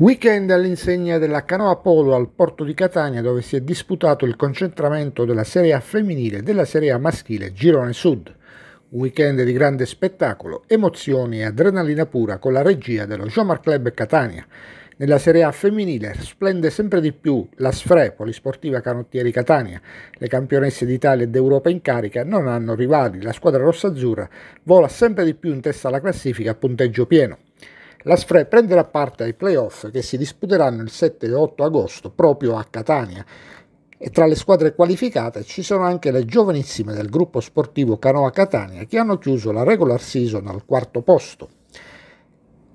Weekend all'insegna della canoa polo al porto di Catania dove si è disputato il concentramento della Serie A femminile e della Serie A maschile Girone Sud. Weekend di grande spettacolo, emozioni e adrenalina pura con la regia dello Jean-Marc Club Catania. Nella Serie A femminile splende sempre di più la Sfre, Polisportiva Canottieri Catania. Le campionesse d'Italia e d'Europa in carica non hanno rivali, la squadra rossa-azzurra vola sempre di più in testa alla classifica a punteggio pieno. La Sfre prenderà parte ai playoff che si disputeranno il 7 e 8 agosto proprio a Catania e tra le squadre qualificate ci sono anche le giovanissime del gruppo sportivo Canoa Catania che hanno chiuso la regular season al quarto posto.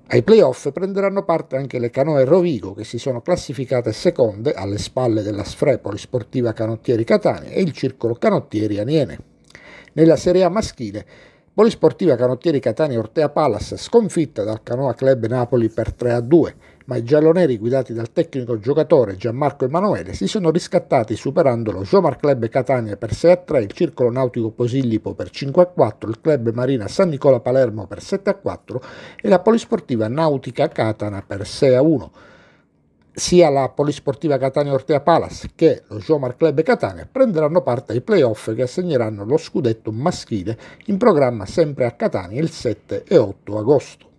Ai playoff prenderanno parte anche le Canoe Rovigo che si sono classificate seconde alle spalle della Sfre Polisportiva Canottieri Catania e il Circolo Canottieri Aniene. Nella Serie A maschile Polisportiva Canottieri Catania Ortea Palace sconfitta dal Canoa Club Napoli per 3-2, ma i gialloneri guidati dal tecnico giocatore Gianmarco Emanuele si sono riscattati superando lo Jomar Club Catania per 6-3, il Circolo Nautico Posillipo per 5-4, il Club Marina San Nicola Palermo per 7-4 e la Polisportiva Nautica Catana per 6-1 sia la Polisportiva Catania Ortea Palace che lo Jomar Club Catania prenderanno parte ai playoff che assegneranno lo scudetto maschile in programma sempre a Catania il 7 e 8 agosto.